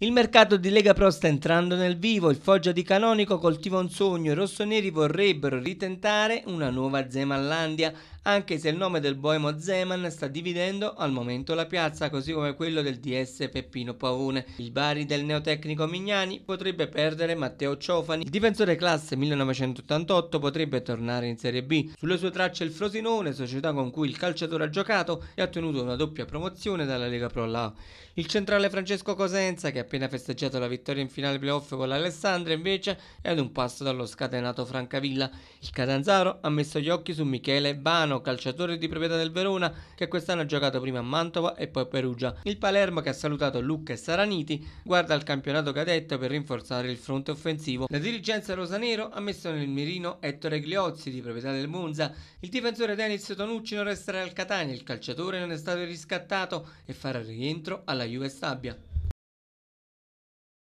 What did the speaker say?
Il mercato di Lega Pro sta entrando nel vivo, il Foggia di Canonico coltiva un sogno, i rossoneri vorrebbero ritentare una nuova Zemallandia anche se il nome del boemo Zeman sta dividendo al momento la piazza, così come quello del DS Peppino Pavone. Il Bari del neotecnico Mignani potrebbe perdere Matteo Ciofani. Il difensore classe 1988 potrebbe tornare in Serie B. Sulle sue tracce il Frosinone, società con cui il calciatore ha giocato e ha ottenuto una doppia promozione dalla Lega Pro La. Il centrale Francesco Cosenza, che ha appena festeggiato la vittoria in finale playoff con l'Alessandria, invece è ad un passo dallo scatenato Francavilla. Il Catanzaro ha messo gli occhi su Michele Bano, calciatore di proprietà del Verona, che quest'anno ha giocato prima a Mantova e poi a Perugia. Il Palermo, che ha salutato Lucca e Saraniti, guarda al campionato cadetto per rinforzare il fronte offensivo. La dirigenza rosanero ha messo nel mirino Ettore Gliozzi, di proprietà del Monza. Il difensore Denis Tonucci non resterà al Catania, il calciatore non è stato riscattato e farà rientro alla Juve Stabia.